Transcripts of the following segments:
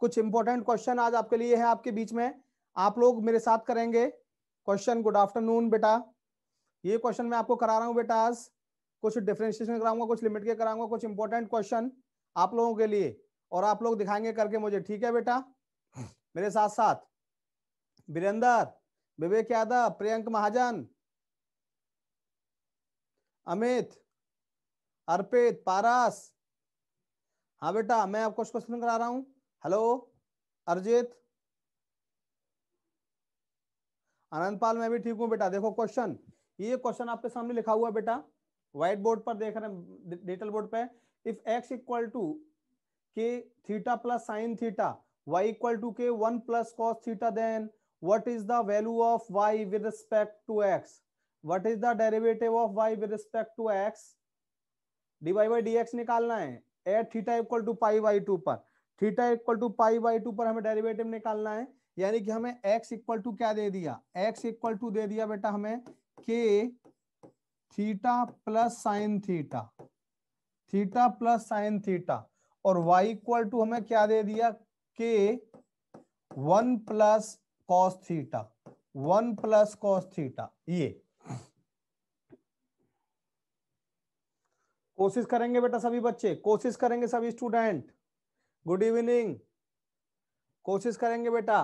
कुछ important question आज आपके लिए है आपके बीच में आप लोग मेरे साथ करेंगे क्वेश्चन गुड आफ्टरनून बेटा ये क्वेश्चन मैं आपको करा रहा हूँ बेटा आज कुछ डिफ्रेंशिएशन कराऊंगा कुछ लिमिट के कराऊंगा कुछ इंपॉर्टेंट क्वेश्चन आप लोगों के लिए और आप लोग दिखाएंगे करके मुझे ठीक है बेटा मेरे साथ साथ बीरेंदर विवेक यादव प्रियंक महाजन अमित अर्पित पारस हाँ बेटा मैं आपको कुछ क्वेश्चन करा रहा हूँ हेलो अर्जित अनंतपाल मैं भी ठीक हूँ बेटा देखो क्वेश्चन ये क्वेश्चन आपके सामने लिखा हुआ बेटा व्हाइट बोर्ड पर देख रहे डेटल बोर्ड पे if x equal to k theta plus sine theta y equal to k one plus cos theta then what is the value of y with respect to x what is the derivative of y with respect to x dy by d निकालना है at theta equal to pi by two पर theta equal to pi by two पर हमें derivative निकालना है यानी कि हमें एक्स इक्वल टू क्या दे दिया एक्स इक्वल टू दे दिया बेटा हमें k theta plus sine theta theta plus sine theta और वाई इक्वल टू हमें क्या दे दिया k one plus cos theta one plus cos theta ये कोशिश करेंगे बेटा सभी बच्चे कोशिश करेंगे सभी स्टूडेंट गुड इवनिंग कोशिश करेंगे बेटा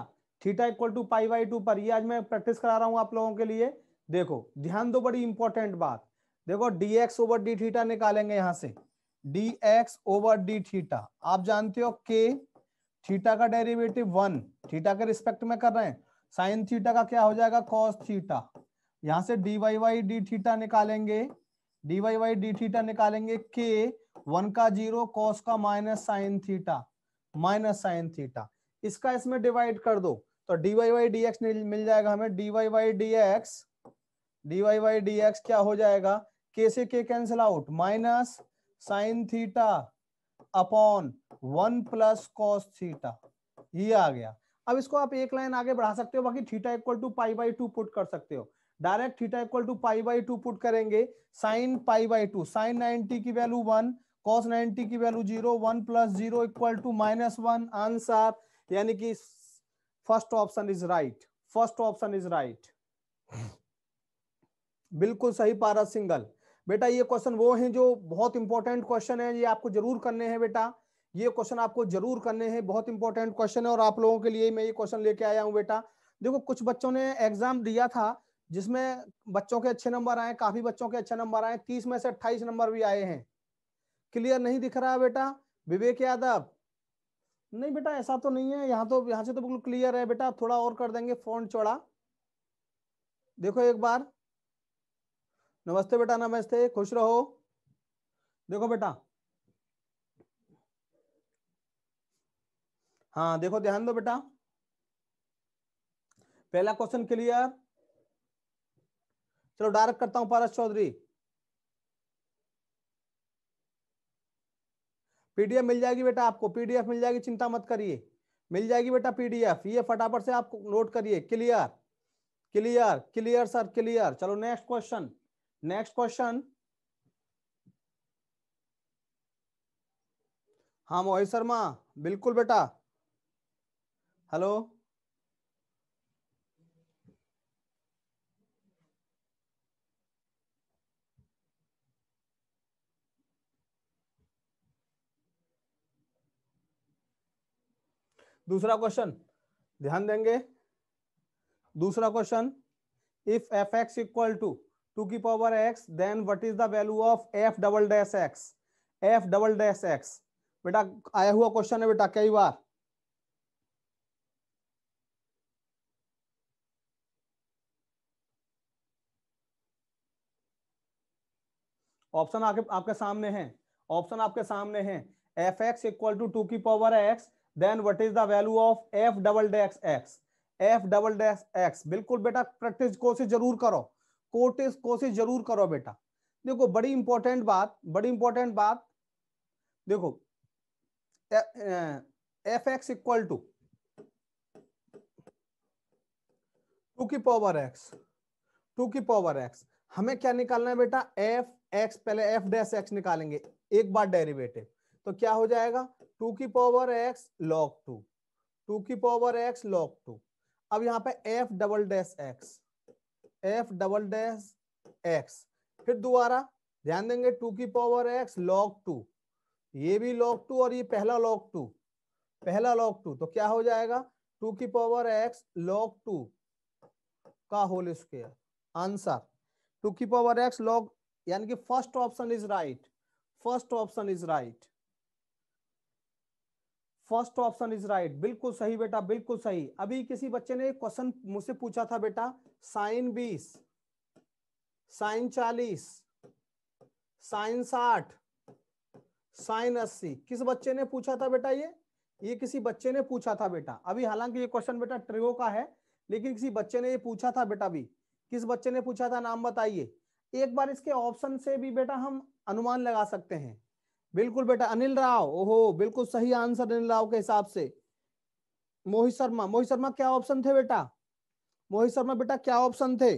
theta equal to pi by two पर ये आज मैं प्रैक्टिस करा रहा हूं आप लोगों के लिए देखो ध्यान दो बड़ी इंपॉर्टेंट बात देखो dx ओवर d थीटा निकालेंगे यहां से dx ओवर d थीटा आप जानते हो k थीटा का डेरिवेटिव वन थीटा के रिस्पेक्ट में कर रहे हैं साइन थीटा का क्या हो जाएगा कॉस थीटा यहां से d y Y d theta निकालेंगे d y Y d theta निकालेंगे के वन का जीरो कॉस का minus sine theta minus sine theta इसका इसमें डिवाइड कर दो तो d y Y d x मिल जाएगा हमें d y Y d x d y Y d x क्या हो जाएगा के से k cancel out minus sine theta upon one plus cos theta ये आ गया अब इसको आप एक लाइन आगे बढ़ा सकते हो बाकी theta equal to pi by two put कर सकते हो direct theta equal to pi by two put करेंगे sine pi by two sine ninety की वैल्यू वन कॉस 90 की value zero one plus zero equal to minus one answer यानी कि first option is right first option is right बिल्कुल सही पारा single बेटा ये क्वेश्चन वो हैं जो बहुत इंपॉर्टेंट क्वेश्चन है ये आपको जरूर करने हैं बेटा ये क्वेश्चन आपको जरूर करने हैं बहुत इंपॉर्टेंट क्वेश्चन है और आप लोगों के लिए मैं ये क्वेश्चन लेके आया हूँ बेटा देखो कुछ बच्चों ने एग्जाम दिया था जिसमें बच्चों के अच्छे नंबर आए काफी बच्चों के अच्छे नंबर आए तीस में से अट्ठाईस नंबर भी आए हैं क्लियर नहीं दिख रहा है बेटा विवेक यादव नहीं बेटा ऐसा तो नहीं है यहाँ तो यहाँ से तो बिल्कुल क्लियर है बेटा थोड़ा और कर देंगे फोन चौड़ा देखो एक बार नमस्ते बेटा नमस्ते खुश रहो देखो बेटा हाँ देखो ध्यान दो बेटा पहला क्वेश्चन क्लियर चलो डायरेक्ट करता हूं पारस चौधरी पीडीएफ मिल जाएगी बेटा आपको पीडीएफ मिल जाएगी चिंता मत करिए मिल जाएगी बेटा पीडीएफ ये फटाफट से आप नोट करिए clear clear clear sir clear चलो नेक्स्ट क्वेश्चन नेक्स्ट क्वेश्चन हाँ मोहित शर्मा बिल्कुल बेटा हेलो दूसरा क्वेश्चन ध्यान देंगे दूसरा question if f x equal to two की power x then what is the value of f double dash x f double dash x बेटा आया हुआ क्वेश्चन है बेटा कई बार ऑप्शन आपके आपके सामने है ऑप्शन आपके सामने है f x equal to two की power x then what is the value of f double dash x f double dash x बिल्कुल बेटा प्रैक्टिस कोशिश जरूर करो कोटिस कोशिश जरूर करो बेटा देखो बड़ी इंपॉर्टेंट बात बड़ी इंपॉर्टेंट बात देखो f x equal to two की पावर एक्स टू की पावर एक्स हमें क्या निकालना है बेटा एफ एक्स पहले एफ डैश एक्स निकालेंगे एक बार डेरिवेटिव तो क्या हो जाएगा टू की power x log two two की पावर एक्स लॉग टू अब यहाँ पे f double dash x f double dash x फिर दोबारा ध्यान देंगे टू की पावर एक्स लॉग टू ये भी लॉग टू और ये पहला लॉग टू पहला लॉग टू तो क्या हो जाएगा टू की पावर एक्स लॉग टू का होल स्क्वेयर आंसर टू की पावर एक्स लॉग यानी कि first option is right first option is right first option is right बिल्कुल सही बेटा बिल्कुल सही अभी किसी बच्चे ने क्वेश्चन मुझसे पूछा था बेटा साइन बीस साइन चालीस साइन साठ साइन अस्सी किस बच्चे ने पूछा था बेटा ये ये किसी बच्चे ने पूछा था बेटा अभी हालांकि ये क्वेश्चन बेटा ट्रियो का है लेकिन किसी बच्चे ने ये पूछा था बेटा भी किस बच्चे ने पूछा था नाम बताइए एक बार इसके ऑप्शन से भी बेटा हम अनुमान लगा सकते हैं बिल्कुल बेटा अनिल राव ओहो बिल्कुल सही आंसर अनिल राव के हिसाब से मोहित शर्मा मोहित शर्मा क्या ऑप्शन थे बेटा मोहित शर्मा बेटा क्या ऑप्शन थे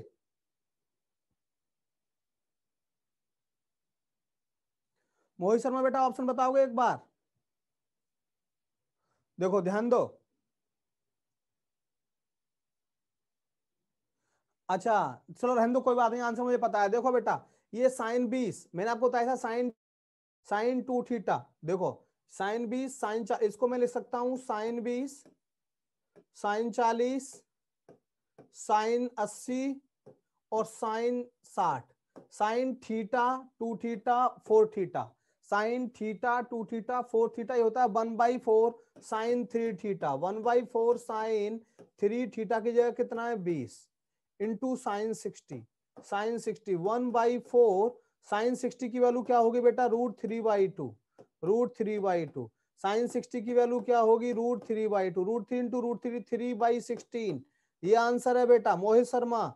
मोहित शर्मा बेटा ऑप्शन बताओगे एक बार देखो ध्यान दो अच्छा चलो रहने दो कोई बात नहीं आंसर मुझे पता है देखो बेटा ये साइन बीस मैंने आपको बताया था साइन साइन टू थीटा देखो साइन बीस साइन इसको मैं लिख सकता हूं साइन बीस साइन चालीस साइन अस्सी और साइन साठ sine theta two theta four theta sine theta two theta four theta ये होता है one by four sine three theta one by four sine three theta की जगह कितना है बीस into sine sixty sine sixty one by four sine sixty की value क्या होगी बेटा root three by two root three by two sine sixty की वैल्यू क्या होगी root three by two root three into root three three by sixteen ये answer है बेटा Mohit Sharma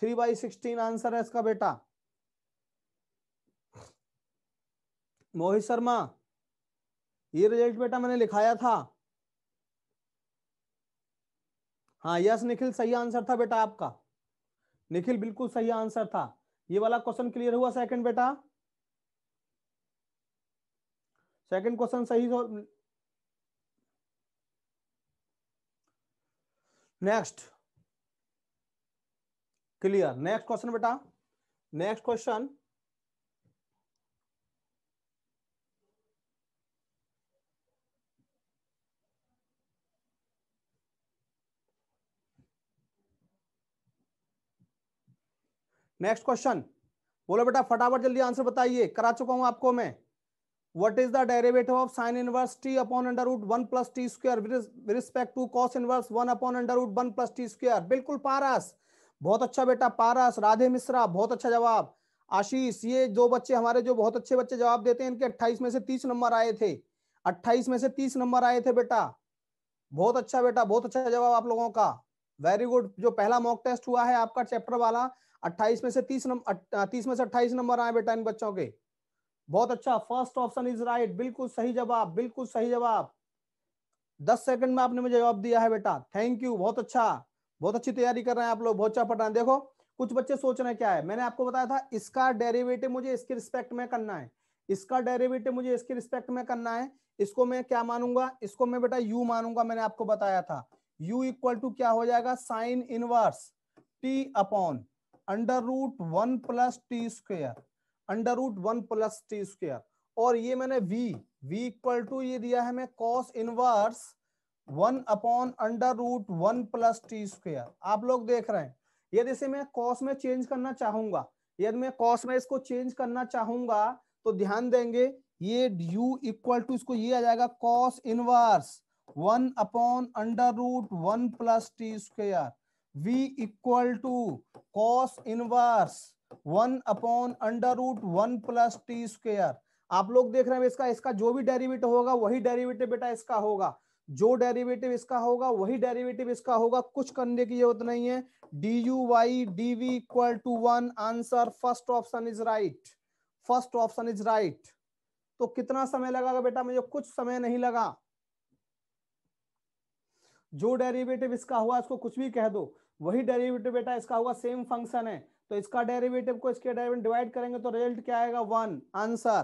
three by sixteen answer है इसका बेटा मोहित शर्मा ये रिजल्ट बेटा मैंने लिखाया था हाँ यस निखिल सही आंसर था बेटा आपका निखिल बिल्कुल सही आंसर था ये वाला क्वेश्चन क्लियर हुआ सेकंड बेटा सेकंड क्वेश्चन सही नेक्स्ट क्लियर नेक्स्ट क्वेश्चन बेटा नेक्स्ट क्वेश्चन नेक्स्ट क्वेश्चन बोलो बेटा फटाफट जल्दी आंसर बताइए करा चुका हूं आपको मैं what is the derivative of sine inverse t upon under root one plus t square respect to cos inverse one upon under root one plus t square बिल्कुल पारस बहुत अच्छा बेटा पारस राधे मिश्रा बहुत अच्छा जवाब आशीष ये जो बच्चे हमारे जो बहुत अच्छे बच्चे जवाब देते हैं इनके अट्ठाईस में से तीस नंबर आए थे अट्ठाईस में से तीस नंबर आए थे बेटा बहुत अच्छा बेटा बहुत अच्छा जवाब आप लोगों का वेरी गुड जो पहला मॉक टेस्ट हुआ है आपका चैप्टर वाला 28 में से 30 नंबर 30 में से 28 नंबर आए बेटा इन बच्चों के बहुत अच्छा फर्स्ट ऑप्शन इज राइट बिल्कुल सही जवाब बिल्कुल सही जवाब दस सेकंड में आपने मुझे जवाब दिया है बेटा थैंक यू बहुत अच्छा बहुत अच्छी तैयारी कर रहे हैं आप लोग बहुत अच्छा पढ़ रहे हैं देखो कुछ बच्चे सोच रहे हैं क्या है मैंने आपको बताया था इसका डेरिवेटिव मुझे इसके रिस्पेक्ट में करना है इसका डेरिवेटिव मुझे इसके रिस्पेक्ट में करना है इसको मैं क्या मानूंगा इसको मैं बेटा यू मानूंगा मैंने आपको बताया था यू इक्वल टू क्या हो जाएगा sine inverse t upon under root one plus t square under root one plus t square और ये मैंने v v इक्वल टू ये दिया है मैं cos inverse one upon under root one plus t square आप लोग देख रहे हैं यदि इसे मैं कॉस में चेंज करना चाहूंगा यदि मैं कॉस में इसको चेंज करना चाहूंगा तो ध्यान देंगे ये u इक्वल टू इसको ये आ जाएगा cos inverse one upon under root one plus t square v equal to cos inverse one upon under root one plus t square आप लोग देख रहे हैं इसका इसका जो भी डेरिवेटिव होगा वही डेरिवेटिव बेटा इसका होगा जो डेरिवेटिव इसका होगा वही डेरिवेटिव इसका होगा कुछ करने की जरूरत नहीं है d u y d v equal to one answer first option is right first option is right तो कितना समय लगा बेटा मुझे कुछ समय नहीं लगा जो डेरिवेटिव इसका हुआ इसको कुछ भी कह दो वही डेरिवेटिव बेटा इसका हुआ सेम फंक्शन है तो इसका डेरिवेटिव को इसके डेरिवेटिव डिवाइड करेंगे तो रिजल्ट क्या आएगा वन आंसर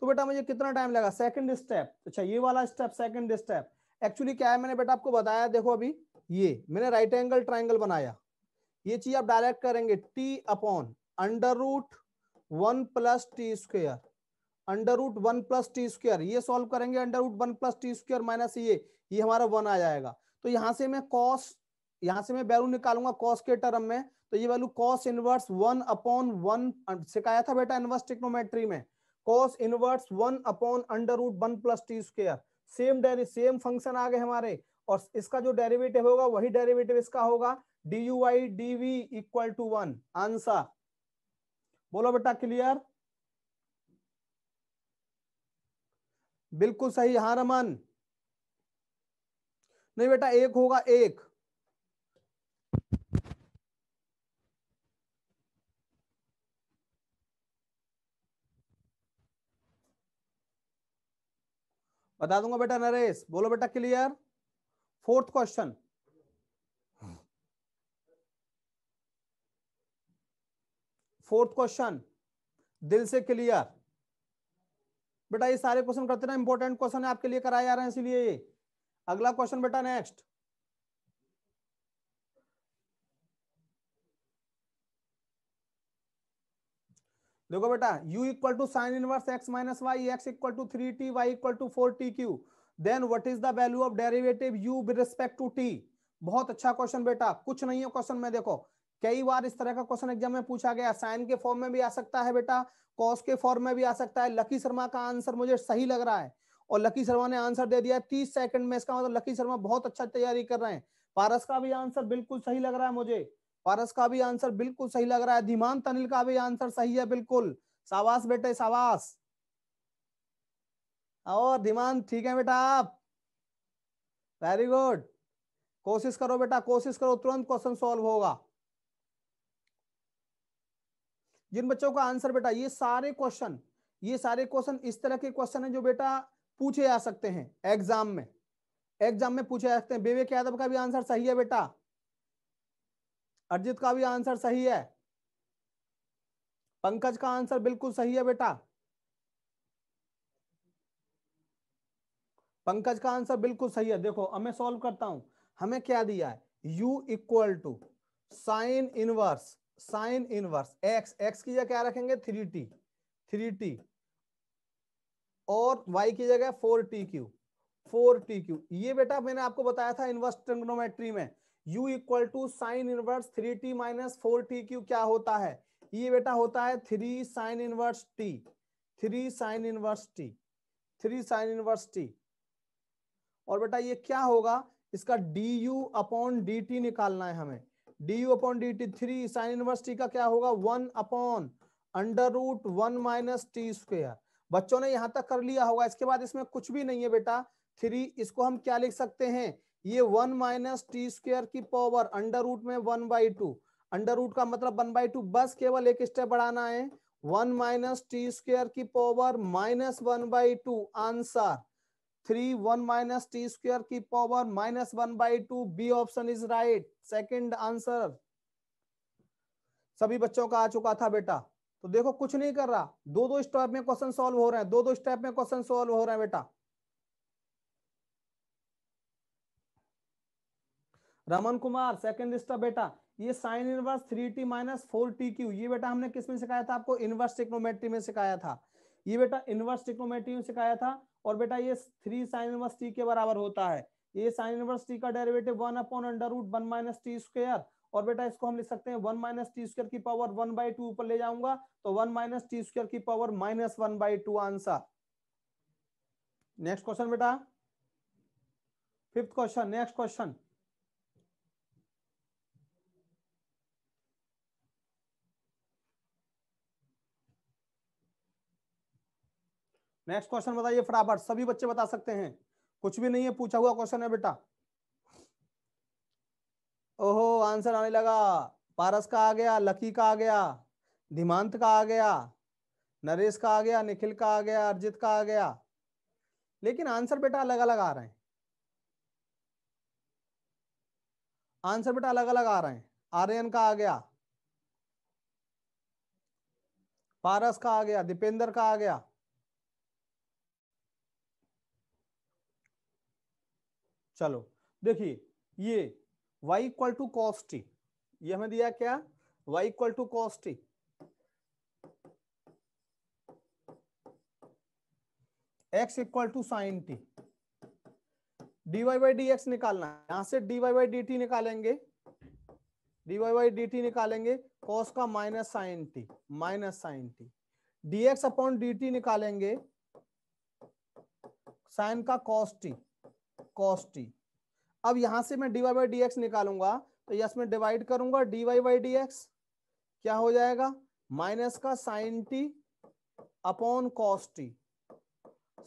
तो बेटा मुझे कितना टाइम लगा सेकंड स्टेप अच्छा ये वाला स्टेप सेकंड स्टेप एक्चुअली क्या है मैंने बेटा आपको बताया देखो अभी ये मैंने राइट एंगल ट्राइंगल बनाया ये चीज आप डायरेक्ट करेंगे t upon under root one plus t square under root one plus t square ये सॉल्व करेंगे under root one plus t square minus ये ये हमारा वन आ जाएगा तो यहाँ से मैं कॉस यहाँ से मैं वैल्यू निकालूंगा कॉस के टर्म में तो ये value cos inverse one upon one सिखाया था बेटा इनवर्स टिक्नोमेट्री में cos inverse one upon under root one plus t square same डेरी सेम फंक्शन आ गए हमारे और इसका जो डेरिवेटिव होगा वही डेरिवेटिव इसका होगा d u i d v equal to one answer बोलो बेटा क्लियर बिल्कुल सही हाँ रमन नहीं बेटा एक होगा एक बता दूंगा बेटा नरेश बोलो बेटा clear fourth question fourth question दिल से क्लियर बेटा ये सारे क्वेश्चन करते ना इंपॉर्टेंट क्वेश्चन है आपके लिए कराए जा रहे हैं इसीलिए अगला क्वेश्चन बेटा नेक्स्ट देखो बेटा u equal to sine inverse x minus y x equal to three t y equal to four t cube then what is the value of derivative u with respect to t बहुत अच्छा question बेटा कुछ नहीं है question में देखो कई बार इस तरह का क्वेश्चन एग्जाम में पूछा गया साइन के फॉर्म में भी आ सकता है बेटा कॉस के फॉर्म में भी आ सकता है लकी शर्मा का आंसर मुझे सही लग रहा है और लकी शर्मा ने आंसर दे दिया तीस सेकंड में इसका मतलब लकी शर्मा बहुत अच्छा तैयारी कर रहे हैं पारस का भी आंसर बिल्कुल सही लग रहा है मुझे पारस का भी आंसर बिल्कुल सही लग रहा है धीमान तनिल का भी आंसर सही है बिल्कुल सावास बेटे सावास और धीमान ठीक है बेटा आप वेरी गुड कोशिश करो बेटा कोशिश करो तुरंत क्वेश्चन सॉल्व होगा जिन बच्चों का आंसर बेटा ये सारे क्वेश्चन ये सारे क्वेश्चन इस तरह के क्वेश्चन है जो बेटा पूछे जा सकते हैं एग्जाम में एग्जाम में पूछे जा सकते हैं विवेक यादव का भी आंसर सही है बेटा अर्जित का भी आंसर सही है पंकज का आंसर बिल्कुल सही है बेटा पंकज का आंसर बिल्कुल सही है देखो अब मैं सॉल्व करता हूं हमें क्या दिया है u equal to sine inverse sine inverse x x की जगह क्या रखेंगे थ्री टी थ्री टी और y की जगह four t cube four t cube ये बेटा मैंने आपको बताया था इनवर्स ट्रिग्नोमेट्री में u equal to sine inverse three t minus four t cube क्या होता है ये बेटा होता है three sine inverse t three sine inverse t three sine inverse t और बेटा ये क्या होगा इसका d u upon d t निकालना है हमें d u upon d t three sine inverse t का क्या होगा one upon under root one minus t square बच्चों ने यहाँ तक कर लिया होगा इसके बाद इसमें कुछ भी नहीं है बेटा थ्री इसको हम क्या लिख सकते हैं ये वन माइनस टी स्क्र की पावर अंडर रूट में one by two under root का मतलब वन बाई टू बस केवल एक स्टेप बढ़ाना है वन माइनस टी स्क्र की power minus one by two answer three one minus t square की power minus one by two b option is right second answer सभी बच्चों का आ चुका था बेटा तो देखो कुछ नहीं कर रहा दो दो स्टेप में क्वेश्चन सॉल्व हो रहे हैं दो दो स्टेप में क्वेश्चन सॉल्व हो रहे हैं बेटा रमन कुमार सेकंड स्टेप बेटा ये sine inverse three t minus four t cube ये बेटा हमने किसमें सिखाया था आपको इनवर्स टिक्नोमेट्री में सिखाया था ये बेटा इनवर्स टिक्नोमेट्री में सिखाया था और बेटा ये थ्री साइन इनवर्स टी के बराबर होता है ये साइन इनवर्स टी का derivative one upon under root one minus t square और बेटा इसको हम लिख सकते हैं वन माइनस टी स्क्र की पावर वन बाई टू ऊपर ले जाऊंगा तो वन माइनस टी स्क्र की power minus one by two answer next question बेटा fifth question next question next question बताइए फटाफट सभी बच्चे बता सकते हैं कुछ भी नहीं है पूछा हुआ क्वेश्चन है बेटा ओहो आंसर आने लगा पारस का आ गया लकी का आ गया धीमांत का आ गया नरेश का आ गया निखिल का आ गया अर्जित का आ गया लेकिन आंसर बेटा अलग अलग आ रहे हैं आंसर बेटा अलग अलग आ रहे हैं आर्यन का आ गया पारस का आ गया दीपेंद्र का आ गया चलो देखिए ये y equal to cos t ये हमें दिया क्या y equal to cos t x equal to sine t d y by d x निकालना है यहां से d y by d t निकालेंगे d y by d t निकालेंगे कॉस का minus sine t minus sine t d x upon d t निकालेंगे sine का cos t cos t अब यहां से मैं डीवाई बाई डी एक्स निकालूंगा तो यस में डिवाइड करूंगा डीवाई बाई डी एक्स क्या हो जाएगा माइनस का sine t upon cos t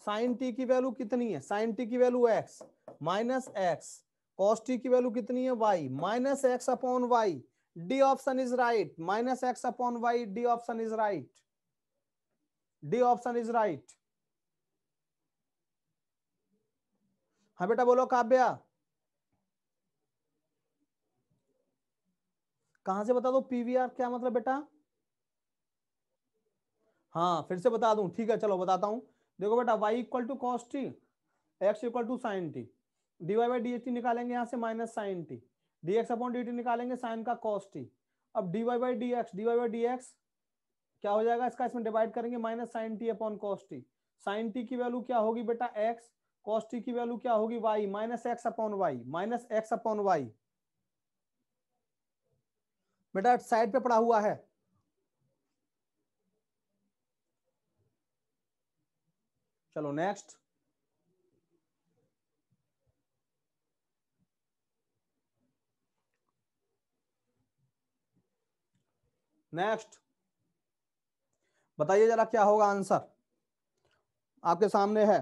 sine t की वैल्यू कितनी है साइन टी की value x minus x cos t की वैल्यू कितनी है y minus x upon y d option is right minus x upon y d option is right d option is right हाँ बेटा बोलो काव्या कहां से बता दो पीवीआर क्या मतलब बेटा हाँ फिर से बता दू ठीक है चलो बताता हूं देखो बेटा y equal to cos t x equal to sine t d y by d h निकालेंगे यहाँ से minus sine t d x upon d t निकालेंगे साइन का कॉस टी अब d y by d x d y by d x क्या हो जाएगा इसका इसमें डिवाइड करेंगे minus sine t upon cos t sine t की वैल्यू क्या होगी बेटा एक्स कॉस टी की वैल्यू क्या होगी y minus x upon y minus x upon y बेटा साइड पे पड़ा हुआ है चलो नेक्स्ट नेक्स्ट बताइए जरा क्या होगा आंसर आपके सामने है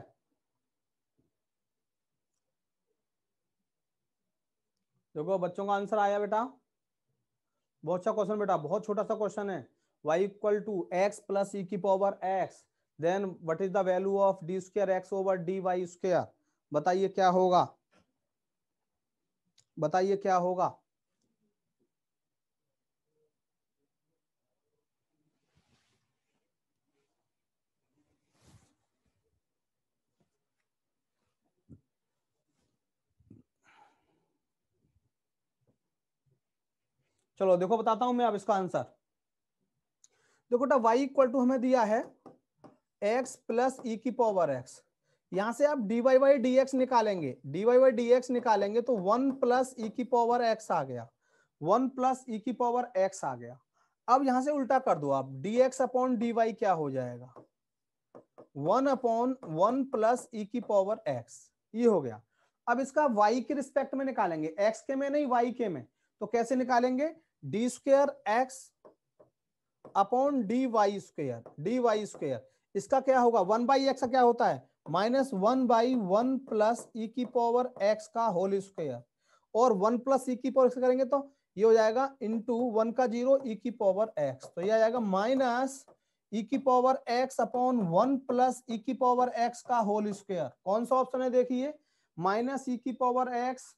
देखो बच्चों का आंसर आया बेटा बहुत अच्छा क्वेश्चन बेटा बहुत छोटा सा क्वेश्चन है y equal to x plus e की power x then what is the value of d square x over d y square बताइए क्या होगा बताइए क्या होगा चलो देखो बताता हूं मैं अब इसका आंसर देखो बेटा वाई इक्वल टू हमें दिया है एक्स प्लस ई की पावर एक्स यहां से आप डीवाई वाई डी एक्स निकालेंगे डीवाई वाई डी एक्स निकालेंगे तो वन प्लस ई की पावर एक्स आ गया वन प्लस ई की पावर एक्स आ गया अब यहां से उल्टा कर दो आप d x upon d y क्या हो जाएगा one upon one plus e की पावर एक्स ये हो गया अब इसका वाई के रिस्पेक्ट में निकालेंगे एक्स के में नहीं वाई के में तो कैसे निकालेंगे d square x upon d y square d y square इसका क्या होगा वन बाई एक्स का क्या होता है minus one by one plus e की पावर एक्स का होल स्क्र और वन प्लस ई की पावर एक्स करेंगे तो ये हो जाएगा इंटू वन का जीरो ई की पावर एक्स तो ये आ जाएगा माइनस ई की power x upon one plus e की पावर एक्स का होल स्क्र कौन सा ऑप्शन है देखिए माइनस ई की power x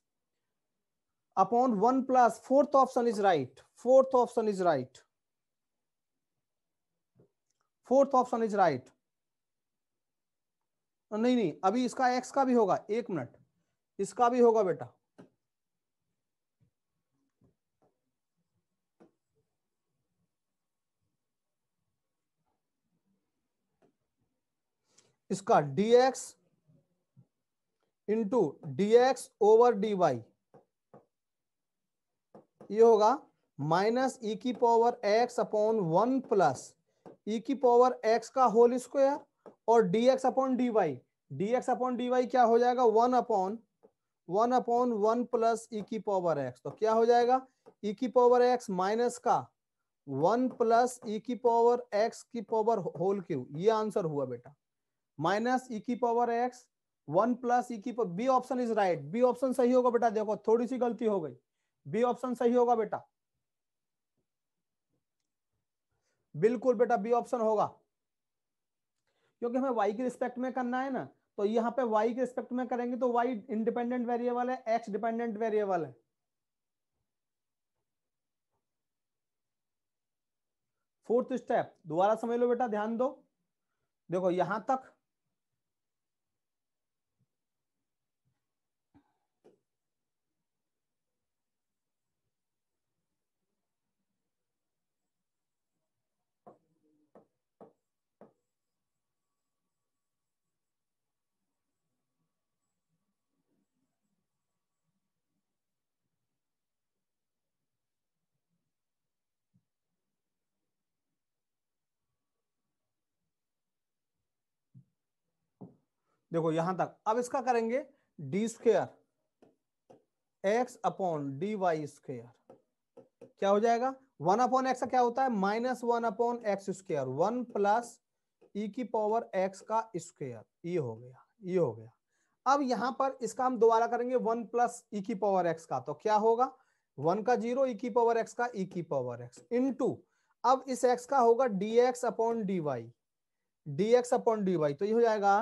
upon one plus fourth option is right fourth option is right fourth option is right नहीं नहीं अभी इसका एक्स का भी होगा एक मिनट इसका भी होगा बेटा इसका d x into d x over d y ये होगा माइनस ई e की power x upon one plus e की पावर एक्स का होल स्क्वायर और d x upon d y d x upon d y क्या हो जाएगा one upon one upon one plus e की पावर एक्स तो क्या हो जाएगा ई e की पावर एक्स माइनस का वन प्लस ई की पावर एक्स की पावर होल क्यू ये आंसर हुआ बेटा माइनस ई e की power x one plus e की power b option is right b option सही होगा बेटा देखो थोड़ी सी गलती हो गई बी ऑप्शन सही होगा बेटा बिल्कुल बेटा बी ऑप्शन होगा क्योंकि हमें वाई के रिस्पेक्ट में करना है ना तो यहां पे वाई के रिस्पेक्ट में करेंगे तो वाई इंडिपेंडेंट वेरिएबल है एक्स डिपेंडेंट वेरिएबल है फोर्थ स्टेप दोबारा समझ लो बेटा ध्यान दो देखो यहां तक देखो यहां तक अब इसका करेंगे d square x upon d y square क्या हो जाएगा वन अपॉन एक्स का क्या होता है minus one upon x square one plus e की पावर एक्स का स्क्वेयर ये हो गया ये हो गया अब यहां पर इसका हम दोबारा करेंगे वन प्लस ई की पावर एक्स का तो क्या होगा वन का जीरो ई e की पावर एक्स का ई e की पावर एक्स इन अब इस एक्स का होगा d x upon d y d x upon d y तो ये हो जाएगा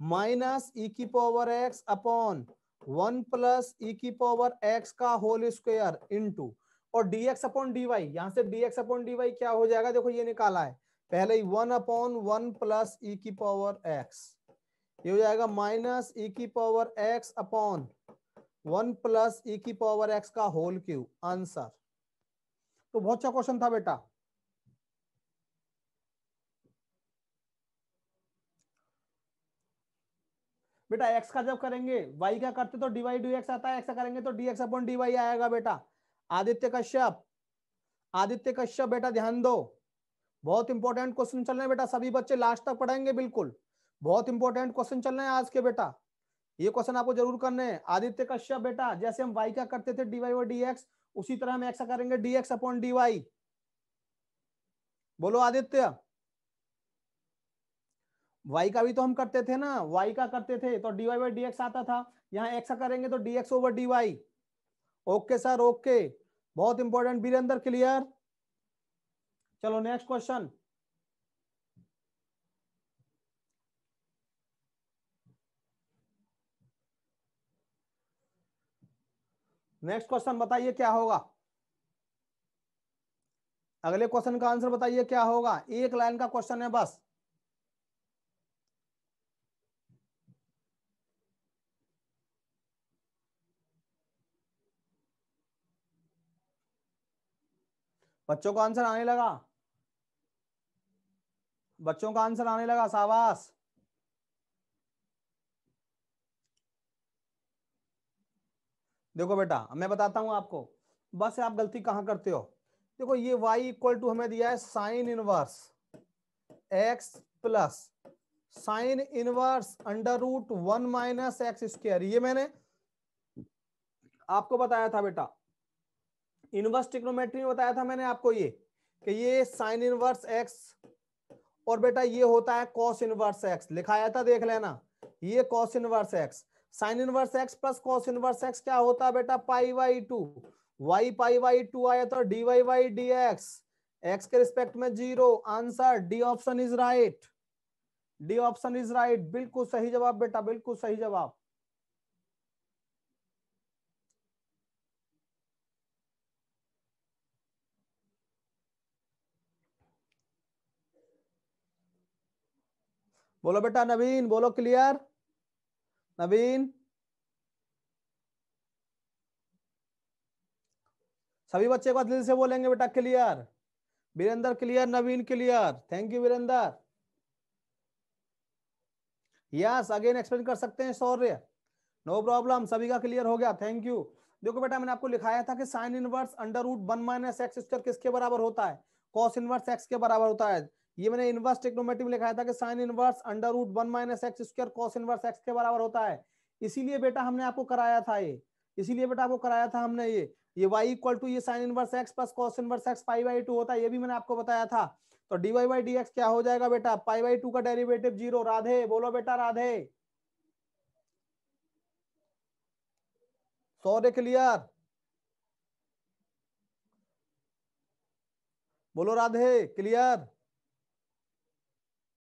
माइनस ई e की power x upon one plus e की पावर एक्स का होल स्क्वायर इनटू और dx अपॉन dy यहां से dx अपॉन dy क्या हो जाएगा देखो ये निकाला है पहले ही one upon one plus e की पावर x ये हो जाएगा माइनस ई e की power x upon one plus e की पावर x का होल क्यू आंसर तो बहुत अच्छा क्वेश्चन था बेटा बेटा एक्स का जब करेंगे वाई का करते तो डीवाई डी एक्स आता है एक्स का करेंगे तो डी एक्स अपॉन डी आएगा बेटा आदित्य कश्यप आदित्य कश्यप बेटा ध्यान दो बहुत इंपॉर्टेंट क्वेश्चन चल रहे हैं बेटा सभी बच्चे लास्ट तक पढ़ेंगे बिल्कुल बहुत इंपॉर्टेंट क्वेश्चन चल रहे हैं आज के बेटा ये क्वेश्चन आपको जरूर करने हैं आदित्य कश्यप बेटा जैसे हम वाई का करते थे डीवाई और डीएक्स उसी तरह हम एक्स का करेंगे डीएक्स अपॉन डीवाई बोलो आदित्य वाई का भी तो हम करते थे ना वाई का करते थे तो डी वाई बाई आता था यहाँ एक्स करेंगे तो d x over d y okay sir okay बहुत इंपॉर्टेंट वीरेंद्र क्लियर चलो नेक्स्ट क्वेश्चन नेक्स्ट क्वेश्चन बताइए क्या होगा अगले क्वेश्चन का आंसर बताइए क्या होगा एक लाइन का क्वेश्चन है बस बच्चों का आंसर आने लगा बच्चों का आंसर आने लगा शाबाश देखो बेटा मैं बताता हूं आपको बस आप गलती कहां करते हो देखो ये y इक्वल टू हमें दिया है sine inverse x plus sine inverse under root one minus x square ये मैंने आपको बताया था बेटा इनवर्स ट्रिग्नोमेट्री में बताया था मैंने आपको ये कि ये साइन इनवर्स एक्स और बेटा ये होता है कॉस इनवर्स एक्स लिखाया था देख लेना ये cos inverse x sine inverse x plus cos inverse x क्या होता है बेटा pi by two by pi by two आया तो d y Y d x x के रिस्पेक्ट में zero answer d option is right d option is right बिल्कुल सही जवाब बेटा बिल्कुल सही जवाब बोलो बेटा नवीन बोलो क्लियर नवीन सभी बच्चे को दिल से बोलेंगे बेटा clear Virendra clear Naveen clear thank you Virendra yes again explain कर सकते हैं सौर्य नो प्रॉब्लम सभी का क्लियर हो गया थैंक यू देखो बेटा मैंने आपको लिखाया था कि sine inverse under root one minus x square किसके बराबर होता है कॉस इनवर्स एक्स के बराबर होता है ये मैंने इनवर्स टेक्नोमेटिव लिखाया था कि sine inverse under root one minus x square cos inverse x के बराबर होता है इसीलिए बेटा हमने आपको कराया था ये इसीलिए बेटा आपको कराया था हमने ये ये वाई इक्वल टू ये sine inverse x plus cos inverse x pi by two होता है ये भी मैंने आपको बताया था तो dy बाई डी क्या हो जाएगा बेटा पाई बाई टू का डेरिवेटिव जीरो राधे बोलो बेटा राधे सॉरी क्लियर बोलो राधे क्लियर